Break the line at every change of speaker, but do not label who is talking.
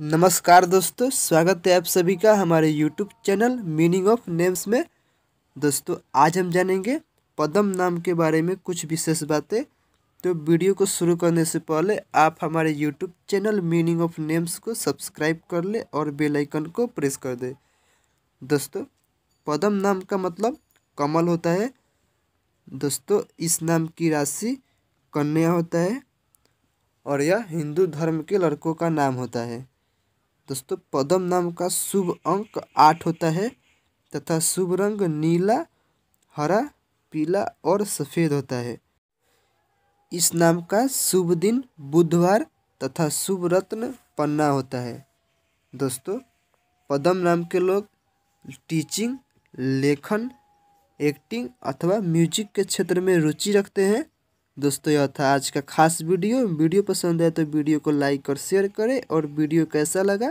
नमस्कार दोस्तों स्वागत है आप सभी का हमारे YouTube channel meaning of names में दोस्तों आज हम जानेंगे पदम नाम के बारे में कुछ विशेष बातें तो वीडियो को शुरू करने से पहले आप हमारे YouTube channel meaning of names को सब्सक्राइब कर ले और बेल आइकन को प्रेस कर दे दोस्तों पदम नाम का मतलब कमल होता है दोस्तों इस नाम की राशि कन्या होता है और यह हिंदू धर्म के लड़कों का नाम होता है दोस्तों पदम नाम का शुभ अंक आठ होता है तथा शुभ रंग नीला हरा पीला और सफ़ेद होता है इस नाम का शुभ दिन बुधवार तथा शुभ रत्न पन्ना होता है दोस्तों पदम नाम के लोग टीचिंग लेखन एक्टिंग अथवा म्यूजिक के क्षेत्र में रुचि रखते हैं दोस्तों यह था आज का खास वीडियो वीडियो पसंद आए तो वीडियो को लाइक और शेयर करें और वीडियो कैसा लगा